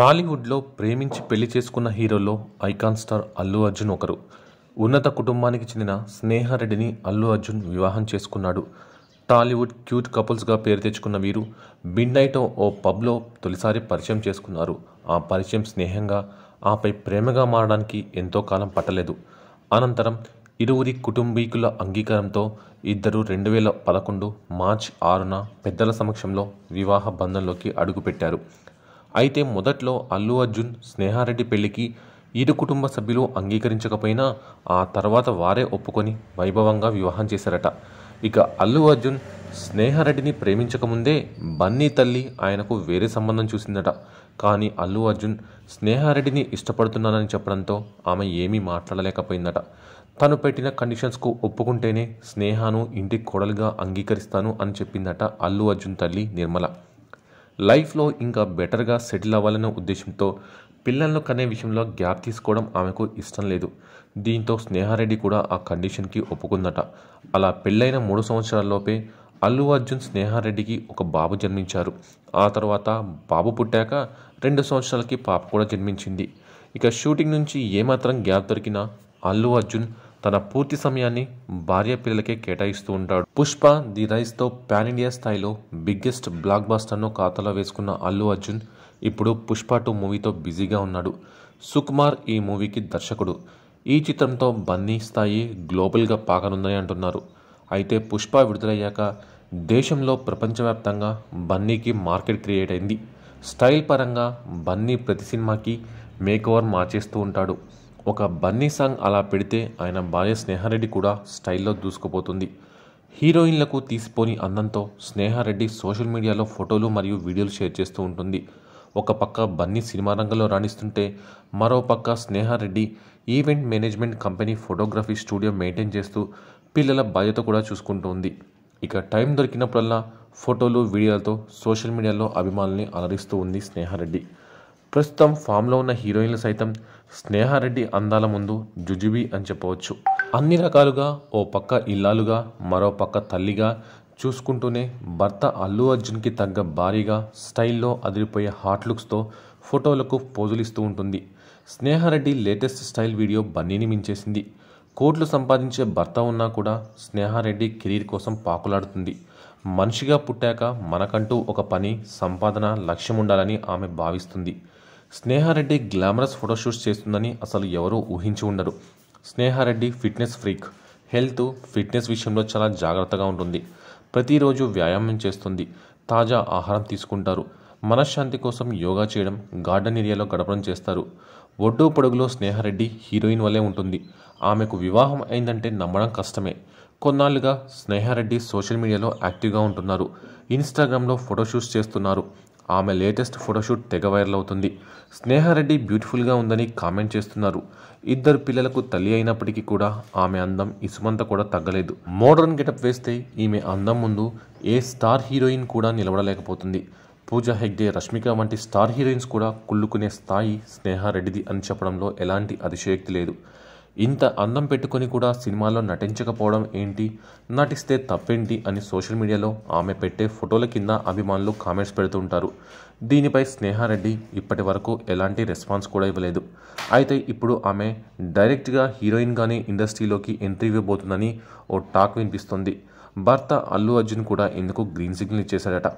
టాలీవుడ్లో ప్రేమించి పెళ్లి చేసుకున్న హీరోలో ఐకాన్ స్టార్ అల్లు అర్జున్ ఒకరు ఉన్నత కుటుంబానికి చెందిన స్నేహారెడ్డిని అల్లు అర్జున్ వివాహం చేసుకున్నాడు టాలీవుడ్ క్యూట్ కపుల్స్గా పేరు తెచ్చుకున్న వీరు మిడ్ ఓ పబ్లో తొలిసారి పరిచయం చేసుకున్నారు ఆ పరిచయం స్నేహంగా ఆపై ప్రేమగా మారడానికి ఎంతో కాలం పట్టలేదు అనంతరం ఇరువురి కుటుంబీకుల అంగీకారంతో ఇద్దరు రెండు వేల పదకొండు మార్చ్ ఆరున పెద్దల సమక్షంలో వివాహ బంధంలోకి అడుగుపెట్టారు అయితే మొదట్లో అల్లు అర్జున్ స్నేహారెడ్డి పెళ్లికి ఇరు కుటుంబ సభ్యులు అంగీకరించకపోయినా ఆ తర్వాత వారే ఒప్పుకొని వైభవంగా వివాహం చేశారట ఇక అల్లు అర్జున్ స్నేహారెడ్డిని ప్రేమించకముందే బన్నీ తల్లి ఆయనకు వేరే సంబంధం చూసిందట కానీ అల్లు అర్జున్ స్నేహారెడ్డిని ఇష్టపడుతున్నానని చెప్పడంతో ఆమె ఏమీ మాట్లాడలేకపోయిందట తను పెట్టిన కండిషన్స్కు ఒప్పుకుంటేనే స్నేహాను ఇంటి కొడలుగా అంగీకరిస్తాను అని చెప్పిందట అల్లు అర్జున్ తల్లి నిర్మల లైఫ్లో ఇంకా బెటర్గా సెటిల్ అవ్వాలనే ఉద్దేశంతో పిల్లలను కనే విషయంలో గ్యాప్ తీసుకోవడం ఆమెకు ఇష్టం లేదు దీంతో స్నేహారెడ్డి కూడా ఆ కండిషన్కి ఒప్పుకుందట అలా పెళ్ళైన మూడు సంవత్సరాల్లోపే అల్లు అర్జున్ స్నేహారెడ్డికి ఒక బాబు జన్మించారు ఆ తర్వాత బాబు పుట్టాక రెండు సంవత్సరాలకి పాప కూడా జన్మించింది ఇక షూటింగ్ నుంచి ఏమాత్రం గ్యాప్ దొరికినా అల్లు అర్జున్ తన పూర్తి సమయాన్ని భార్య పిల్లలకే కేటాయిస్తూ ఉంటాడు పుష్ప ది రైస్తో పాన్ ఇండియా స్థాయిలో బిగ్గెస్ట్ బ్లాక్ బాస్టర్ను ఖాతాలో వేసుకున్న అల్లు అర్జున్ ఇప్పుడు పుష్ప టూ మూవీతో బిజీగా ఉన్నాడు సుకుమార్ ఈ మూవీకి దర్శకుడు ఈ చిత్రంతో బన్నీ స్థాయి గ్లోబల్గా పాకనుందని అంటున్నారు అయితే పుష్ప విడుదలయ్యాక దేశంలో ప్రపంచవ్యాప్తంగా బన్నీకి మార్కెట్ క్రియేట్ అయింది స్టైల్ పరంగా బన్నీ ప్రతి సినిమాకి మేక్ ఓవర్ మార్చేస్తూ ఉంటాడు ఒక బన్నీ సాంగ్ అలా పెడితే ఆయన భార్య స్నేహారెడ్డి కూడా స్టైల్లో దూసుకుపోతుంది హీరోయిన్లకు తీసిపోని అందంతో స్నేహారెడ్డి సోషల్ మీడియాలో ఫోటోలు మరియు వీడియోలు షేర్ చేస్తూ ఉంటుంది ఒక పక్క బన్నీ సినిమా రంగంలో రాణిస్తుంటే మరో పక్క Sneha Reddy event management company photography studio maintain చేస్తూ పిల్లల బాధ్యత కూడా చూసుకుంటూ ఉంది ఇక టైం దొరికినప్పుడల్లా ఫోటోలు వీడియోలతో సోషల్ మీడియాలో అభిమానుల్ని అలరిస్తూ ఉంది స్నేహారెడ్డి ప్రస్తుతం ఫామ్లో ఉన్న హీరోయిన్లు సైతం స్నేహారెడ్డి అందాల ముందు జుజుబి అని చెప్పవచ్చు అన్ని రకాలుగా ఓ పక్క ఇల్లాలుగా మరో పక్క తల్లిగా చూసుకుంటూనే భర్త అల్లు అర్జున్కి తగ్గ భారీగా స్టైల్లో అదిరిపోయే హాట్ లుక్స్తో ఫోటోలకు పోజులు ఇస్తూ ఉంటుంది స్నేహారెడ్డి లేటెస్ట్ స్టైల్ వీడియో బన్నీని మించేసింది కోట్లు సంపాదించే భర్త ఉన్నా కూడా స్నేహారెడ్డి కెరీర్ కోసం పాకులాడుతుంది మనిషిగా పుట్టాక మనకంటూ ఒక పని సంపాదన లక్ష్యం ఉండాలని ఆమె భావిస్తుంది స్నేహారెడ్డి గ్లామరస్ ఫోటోషూట్స్ చేస్తుందని అసలు ఎవరూ ఊహించి ఉండరు Sneha Reddy fitness freak health fitness విషయంలో చాలా జాగ్రత్తగా ఉంటుంది ప్రతిరోజు వ్యాయామం చేస్తుంది తాజా ఆహారం తీసుకుంటారు మనశ్శాంతి కోసం యోగా చేయడం గార్డెన్ ఏరియాలో గడపడం చేస్తారు ఒడ్డు పొడుగులో స్నేహారెడ్డి హీరోయిన్ వల్లే ఉంటుంది ఆమెకు వివాహం అయిందంటే నమ్మడం కష్టమే కొన్నాళ్ళుగా స్నేహారెడ్డి సోషల్ మీడియాలో యాక్టివ్గా ఉంటున్నారు ఇన్స్టాగ్రామ్లో ఫోటోషూట్స్ చేస్తున్నారు ఆమె లేటెస్ట్ ఫోటోషూట్ తెగ వైరల్ అవుతుంది స్నేహారెడ్డి బ్యూటిఫుల్గా ఉందని కామెంట్ చేస్తున్నారు ఇద్దరు పిల్లలకు తల్లి అయినప్పటికీ కూడా ఆమె అందం ఇసుమంత కూడా తగ్గలేదు మోడర్న్ గెటప్ వేస్తే ఈమె అందం ముందు ఏ స్టార్ హీరోయిన్ కూడా నిలబడలేకపోతుంది పూజా హెగ్డే రష్మిక వంటి స్టార్ హీరోయిన్స్ కూడా కుళ్ళుకునే స్థాయి స్నేహారెడ్డిది అని చెప్పడంలో ఎలాంటి అతిశయోక్తి లేదు ఇంత అందం పెట్టుకొని కూడా సినిమాలో నటించకపోవడం ఏంటి నటిస్తే తప్పేంటి అని సోషల్ మీడియాలో ఆమె పెట్టే ఫోటోల కింద అభిమానులు కామెంట్స్ పెడుతుంటారు దీనిపై స్నేహారెడ్డి ఇప్పటి వరకు ఎలాంటి రెస్పాన్స్ కూడా ఇవ్వలేదు అయితే ఇప్పుడు ఆమె డైరెక్ట్గా హీరోయిన్గానే ఇండస్ట్రీలోకి ఎంట్రీ ఇవ్వబోతుందని ఓ టాక్ వినిపిస్తుంది భర్త అల్లు అర్జున్ కూడా ఎందుకు గ్రీన్ సిగ్నల్ ఇచ్చేశాడట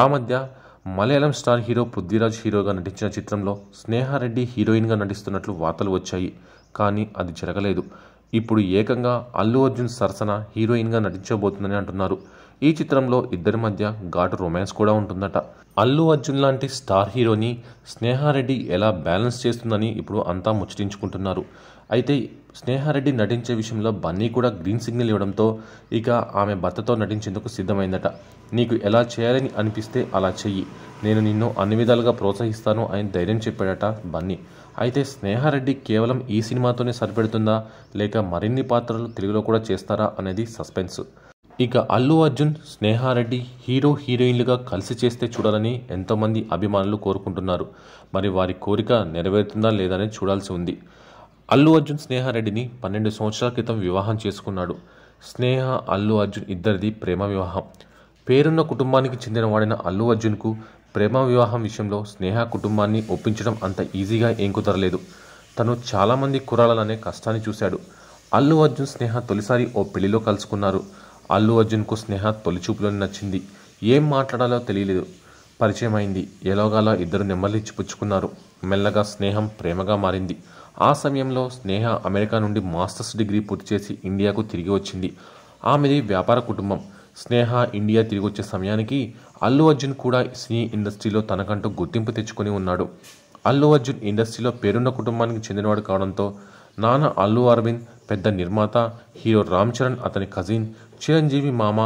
ఆ మధ్య మలయాళం స్టార్ హీరో పృథ్వీరాజ్ హీరోగా నటించిన చిత్రంలో స్నేహారెడ్డి హీరోయిన్గా నటిస్తున్నట్లు వార్తలు వచ్చాయి కానీ అది జరగలేదు ఇప్పుడు ఏకంగా అల్లు అర్జున్ సరసన హీరోయిన్గా నటించబోతుందని అంటున్నారు ఈ చిత్రంలో ఇద్దరి మధ్య ఘాటు రొమాన్స్ కూడా ఉంటుందట అల్లు అర్జున్ లాంటి స్టార్ హీరోని స్నేహారెడ్డి ఎలా బ్యాలెన్స్ చేస్తుందని ఇప్పుడు అంతా ముచ్చటించుకుంటున్నారు అయితే స్నేహారెడ్డి నటించే విషయంలో బన్నీ కూడా గ్రీన్ సిగ్నల్ ఇవ్వడంతో ఇక ఆమె భర్తతో నటించేందుకు సిద్ధమైందట నీకు ఎలా చేయాలని అనిపిస్తే అలా చెయ్యి నేను నిన్ను అన్ని విధాలుగా ప్రోత్సహిస్తాను అని ధైర్యం చెప్పాడట బన్నీ అయితే స్నేహారెడ్డి కేవలం ఈ సినిమాతోనే సరిపెడుతుందా లేక మరిన్ని పాత్రలు తెలుగులో కూడా చేస్తారా అనేది సస్పెన్స్ ఇక అల్లు అర్జున్ స్నేహారెడ్డి హీరో హీరోయిన్లుగా కలిసి చేస్తే చూడాలని ఎంతోమంది అభిమానులు కోరుకుంటున్నారు మరి వారి కోరిక నెరవేరుతుందా లేదని చూడాల్సి ఉంది అల్లు అర్జున్ స్నేహారెడ్డిని పన్నెండు సంవత్సరాల క్రితం వివాహం చేసుకున్నాడు స్నేహ అల్లు అర్జున్ ఇద్దరిది ప్రేమ వివాహం పేరున్న కుటుంబానికి వాడిన అల్లు అర్జున్కు ప్రేమ వివాహం విషయంలో స్నేహ కుటుంబాన్ని ఒప్పించడం అంత ఈజీగా ఏం కుదరలేదు తను చాలామంది కురాలనే కష్టాన్ని చూశాడు అల్లు అర్జున్ స్నేహ తొలిసారి ఓ పెళ్లిలో కలుసుకున్నారు అల్లు అర్జున్కు స్నేహ తొలి చూపులోనే నచ్చింది ఏం మాట్లాడాలో తెలియలేదు పరిచయం అయింది ఎలాగాలో ఇద్దరు నెమ్మదిచ్చిపుచ్చుకున్నారు మెల్లగా స్నేహం ప్రేమగా మారింది ఆ సమయంలో స్నేహ అమెరికా నుండి మాస్టర్స్ డిగ్రీ పూర్తి చేసి ఇండియాకు తిరిగి వచ్చింది ఆమెది వ్యాపార కుటుంబం స్నేహ ఇండియా తిరిగి వచ్చే సమయానికి అల్లు అర్జున్ కూడా సినీ ఇండస్ట్రీలో తనకంటూ గుర్తింపు తెచ్చుకొని ఉన్నాడు అల్లు అర్జున్ ఇండస్ట్రీలో పేరున్న కుటుంబానికి చెందినవాడు కావడంతో నాన్న అల్లు అరవింద్ పెద్ద నిర్మాత హీరో రామ్ చరణ్ అతని కజిన్ చిరంజీవి మామ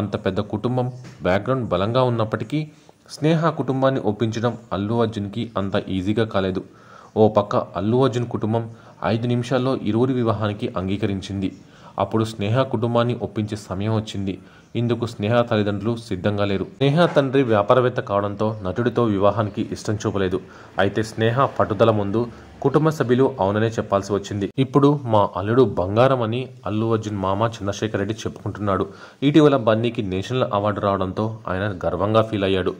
అంత పెద్ద కుటుంబం బ్యాక్గ్రౌండ్ బలంగా ఉన్నప్పటికీ స్నేహ కుటుంబాన్ని ఒప్పించడం అల్లు అర్జున్కి అంత ఈజీగా కాలేదు ఓ పక్క అల్లు అర్జున్ కుటుంబం ఐదు నిమిషాల్లో ఇరువురి వివాహానికి అంగీకరించింది అప్పుడు స్నేహ కుటుంబాన్ని ఒప్పించే సమయం వచ్చింది ఇందుకు స్నేహ తల్లిదండ్రులు సిద్ధంగా లేరు స్నేహ తండ్రి వ్యాపారవేత్త కావడంతో నటుడితో వివాహానికి ఇష్టం చూపలేదు అయితే స్నేహ పట్టుదల ముందు కుటుంబ సభ్యులు అవుననే చెప్పాల్సి వచ్చింది ఇప్పుడు మా అల్లుడు బంగారం అని అల్లు అర్జున్ మామ చంద్రశేఖర్ రెడ్డి చెప్పుకుంటున్నాడు ఇటీవల బన్నీకి నేషనల్ అవార్డు రావడంతో ఆయన గర్వంగా ఫీల్ అయ్యాడు